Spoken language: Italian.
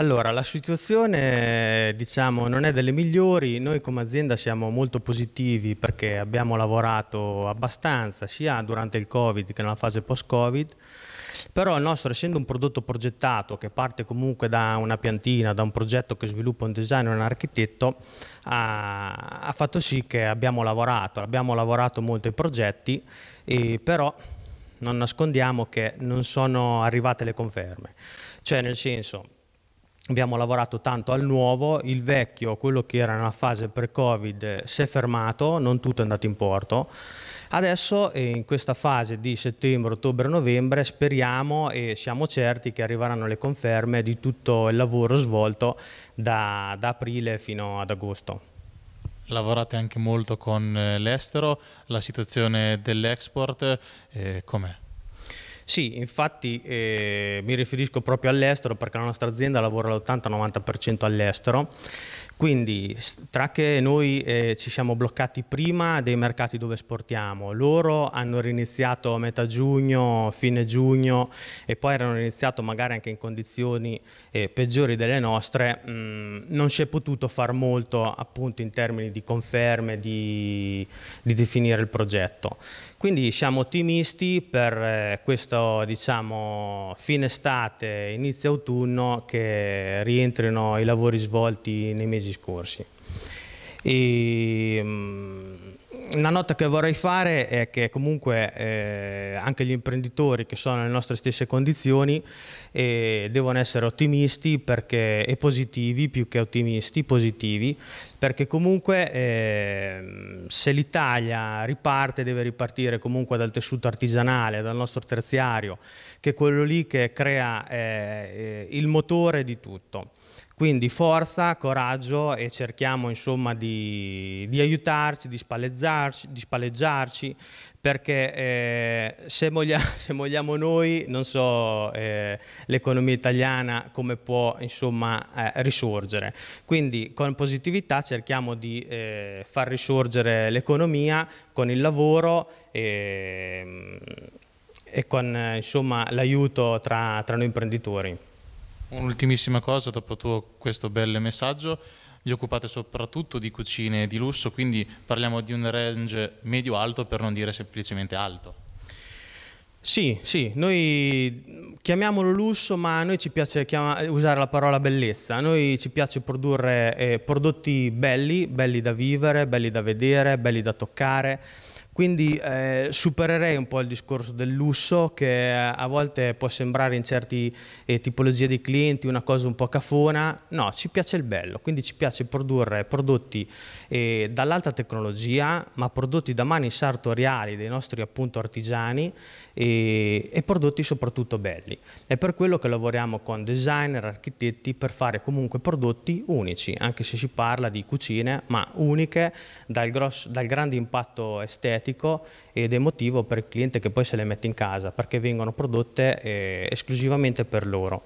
Allora, la situazione diciamo, non è delle migliori, noi come azienda siamo molto positivi perché abbiamo lavorato abbastanza sia durante il Covid che nella fase post-Covid, però il nostro essendo un prodotto progettato che parte comunque da una piantina, da un progetto che sviluppa un designer, e un architetto, ha, ha fatto sì che abbiamo lavorato, abbiamo lavorato molto ai progetti, però non nascondiamo che non sono arrivate le conferme, cioè nel senso abbiamo lavorato tanto al nuovo, il vecchio, quello che era nella fase pre-Covid, eh, si è fermato, non tutto è andato in porto. Adesso eh, in questa fase di settembre, ottobre, novembre speriamo e siamo certi che arriveranno le conferme di tutto il lavoro svolto da, da aprile fino ad agosto. Lavorate anche molto con eh, l'estero, la situazione dell'export eh, com'è? Sì, infatti eh, mi riferisco proprio all'estero perché la nostra azienda lavora l80 90 all'estero quindi tra che noi eh, ci siamo bloccati prima dei mercati dove esportiamo, loro hanno riniziato a metà giugno, fine giugno e poi erano iniziato magari anche in condizioni eh, peggiori delle nostre, mh, mm, non si è potuto far molto appunto in termini di conferme, di, di definire il progetto. Quindi siamo ottimisti per eh, questo diciamo, fine estate, inizio autunno che rientrino i lavori svolti nei mesi mesi scorsi. E, mm, una nota che vorrei fare è che comunque eh, anche gli imprenditori che sono nelle nostre stesse condizioni eh, devono essere ottimisti perché, e positivi, più che ottimisti, positivi, perché comunque eh, se l'Italia riparte deve ripartire comunque dal tessuto artigianale, dal nostro terziario, che è quello lì che crea eh, eh, il motore di tutto quindi forza, coraggio e cerchiamo insomma di, di aiutarci, di spalleggiarci, di spalleggiarci perché eh, se, moglia, se, vogliamo noi, non so eh, l'economia italiana come può insomma, eh, risorgere. Quindi con positività cerchiamo di eh, far risorgere l'economia con il lavoro e, ehm, e con l'aiuto tra, tra noi imprenditori. Un'ultimissima cosa, dopo tuo questo bel messaggio, vi occupate soprattutto di cucine di lusso, quindi parliamo di un range medio-alto per non dire semplicemente alto. Sì, sì, noi chiamiamolo lusso, ma a noi ci piace usare la parola bellezza. A noi ci piace produrre eh, prodotti belli, belli da vivere, belli da vedere, belli da toccare. Quindi eh, supererei un po' il discorso del lusso che eh, a volte può sembrare in certe eh, tipologie di clienti una cosa un po' cafona, no, ci piace il bello, quindi ci piace produrre prodotti eh, dall'alta tecnologia, ma prodotti da mani sartoriali dei nostri appunto artigiani eh, e prodotti soprattutto belli. È per quello che lavoriamo con designer, architetti per fare comunque prodotti unici, anche se si parla di cucine, ma uniche dal, grosso, dal grande impatto estetico estetico ed emotivo per il cliente che poi se le mette in casa perché vengono prodotte eh, esclusivamente per loro.